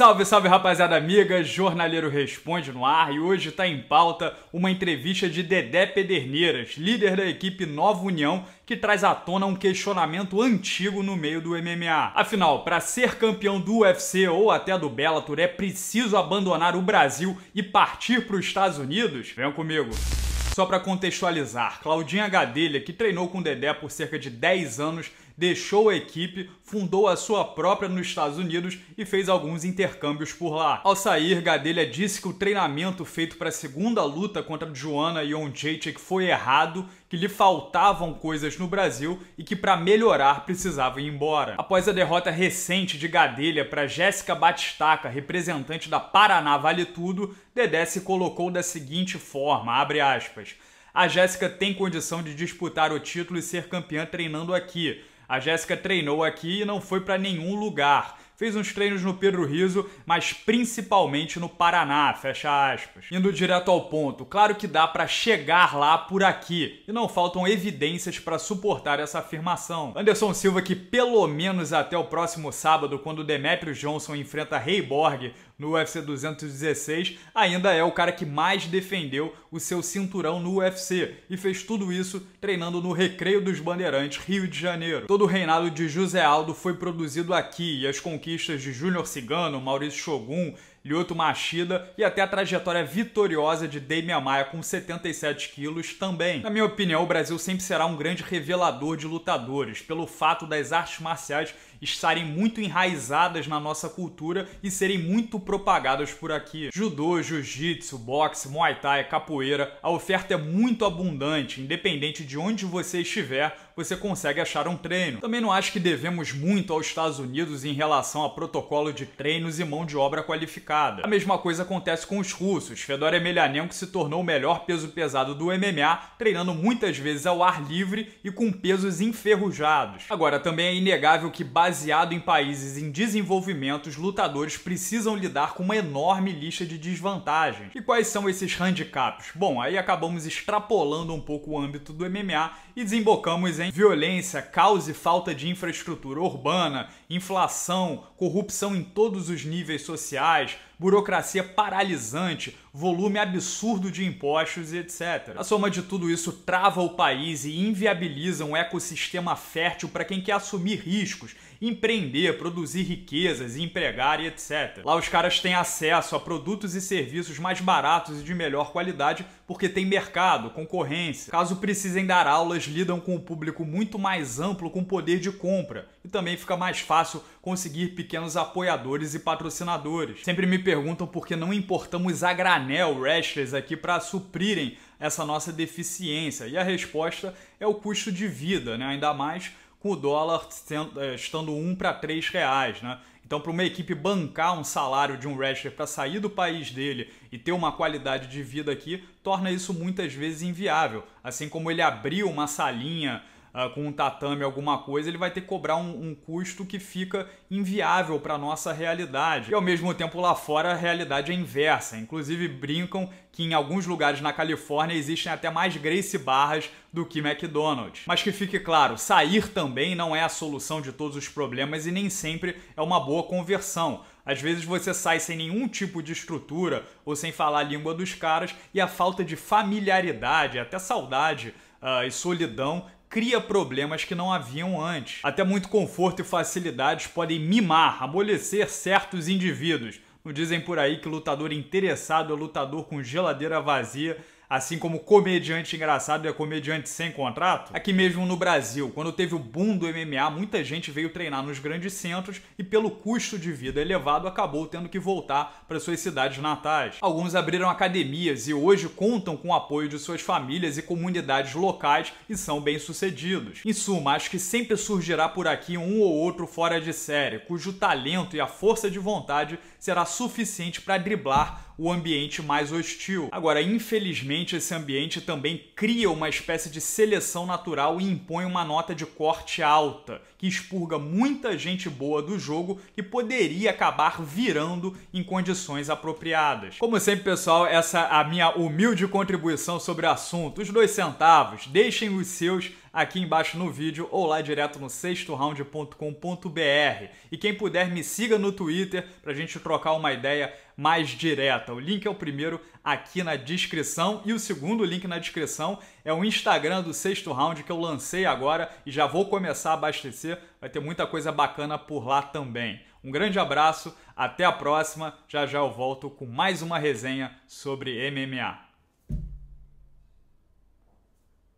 Salve, salve rapaziada amiga, Jornaleiro Responde no ar e hoje está em pauta uma entrevista de Dedé Pederneiras, líder da equipe Nova União, que traz à tona um questionamento antigo no meio do MMA. Afinal, para ser campeão do UFC ou até do Bellator é preciso abandonar o Brasil e partir para os Estados Unidos? Venham comigo! Só para contextualizar, Claudinha Gadelha, que treinou com Dedé por cerca de 10 anos, deixou a equipe, fundou a sua própria nos Estados Unidos e fez alguns intercâmbios por lá. Ao sair, Gadelha disse que o treinamento feito para a segunda luta contra Joana e Onjacek é foi errado, que lhe faltavam coisas no Brasil e que para melhorar precisava ir embora. Após a derrota recente de Gadelha para Jéssica Batistaca, representante da Paraná Vale Tudo, Dedé se colocou da seguinte forma, abre aspas, aspas. A Jéssica tem condição de disputar o título e ser campeã treinando aqui. A Jéssica treinou aqui e não foi para nenhum lugar. Fez uns treinos no Pedro Riso, mas principalmente no Paraná, fecha aspas. Indo direto ao ponto, claro que dá para chegar lá por aqui, e não faltam evidências para suportar essa afirmação. Anderson Silva que pelo menos até o próximo sábado, quando Demetrius Johnson enfrenta Rei Borg, no UFC 216, ainda é o cara que mais defendeu o seu cinturão no UFC e fez tudo isso treinando no Recreio dos Bandeirantes, Rio de Janeiro. Todo o reinado de José Aldo foi produzido aqui e as conquistas de Júnior Cigano, Maurício Shogun Lyoto Machida e até a trajetória vitoriosa de Damian Maia com 77 quilos também. Na minha opinião, o Brasil sempre será um grande revelador de lutadores, pelo fato das artes marciais estarem muito enraizadas na nossa cultura e serem muito propagadas por aqui. Judô, jiu-jitsu, boxe, muay thai, capoeira, a oferta é muito abundante, independente de onde você estiver, você consegue achar um treino. Também não acho que devemos muito aos Estados Unidos em relação a protocolo de treinos e mão de obra qualificada. A mesma coisa acontece com os russos. Fedor Emelianenko se tornou o melhor peso pesado do MMA, treinando muitas vezes ao ar livre e com pesos enferrujados. Agora, também é inegável que, baseado em países em desenvolvimento, os lutadores precisam lidar com uma enorme lista de desvantagens. E quais são esses handicaps? Bom, aí acabamos extrapolando um pouco o âmbito do MMA e desembocamos em violência, caos e falta de infraestrutura urbana, inflação, corrupção em todos os níveis sociais, burocracia paralisante, volume absurdo de impostos e etc. A soma de tudo isso trava o país e inviabiliza um ecossistema fértil para quem quer assumir riscos, empreender, produzir riquezas, empregar e etc. Lá os caras têm acesso a produtos e serviços mais baratos e de melhor qualidade porque tem mercado, concorrência. Caso precisem dar aulas, lidam com um público muito mais amplo com poder de compra e também fica mais fácil conseguir pequenos apoiadores e patrocinadores. Sempre me perguntam por que não importamos a granel wrestlers aqui para suprirem essa nossa deficiência. E a resposta é o custo de vida, né? ainda mais com o dólar eh, estando 1 para 3 reais. Né? Então, para uma equipe bancar um salário de um wrestler para sair do país dele e ter uma qualidade de vida aqui, torna isso muitas vezes inviável. Assim como ele abrir uma salinha uh, com um tatame, alguma coisa, ele vai ter que cobrar um, um custo que fica inviável para nossa realidade. E ao mesmo tempo lá fora a realidade é inversa. Inclusive brincam que em alguns lugares na Califórnia existem até mais Grace Barras do que McDonald's. Mas que fique claro, sair também não é a solução de todos os problemas e nem sempre é uma boa conversão. Às vezes você sai sem nenhum tipo de estrutura ou sem falar a língua dos caras e a falta de familiaridade, até saudade uh, e solidão cria problemas que não haviam antes. Até muito conforto e facilidades podem mimar, amolecer certos indivíduos. Não dizem por aí que lutador interessado é lutador com geladeira vazia assim como comediante engraçado é comediante sem contrato, aqui mesmo no Brasil, quando teve o boom do MMA, muita gente veio treinar nos grandes centros e pelo custo de vida elevado acabou tendo que voltar para suas cidades natais. Alguns abriram academias e hoje contam com o apoio de suas famílias e comunidades locais e são bem-sucedidos. Em suma, acho que sempre surgirá por aqui um ou outro fora de série, cujo talento e a força de vontade será suficiente para driblar o ambiente mais hostil. Agora, infelizmente, esse ambiente também cria uma espécie de seleção natural e impõe uma nota de corte alta, que expurga muita gente boa do jogo que poderia acabar virando em condições apropriadas. Como sempre, pessoal, essa é a minha humilde contribuição sobre o assunto. Os dois centavos, deixem os seus aqui embaixo no vídeo ou lá direto no sextoround.com.br. E quem puder, me siga no Twitter para a gente trocar uma ideia mais direta. O link é o primeiro aqui na descrição e o segundo link na descrição é o Instagram do Sexto Round que eu lancei agora e já vou começar a abastecer. Vai ter muita coisa bacana por lá também. Um grande abraço, até a próxima. Já já eu volto com mais uma resenha sobre MMA.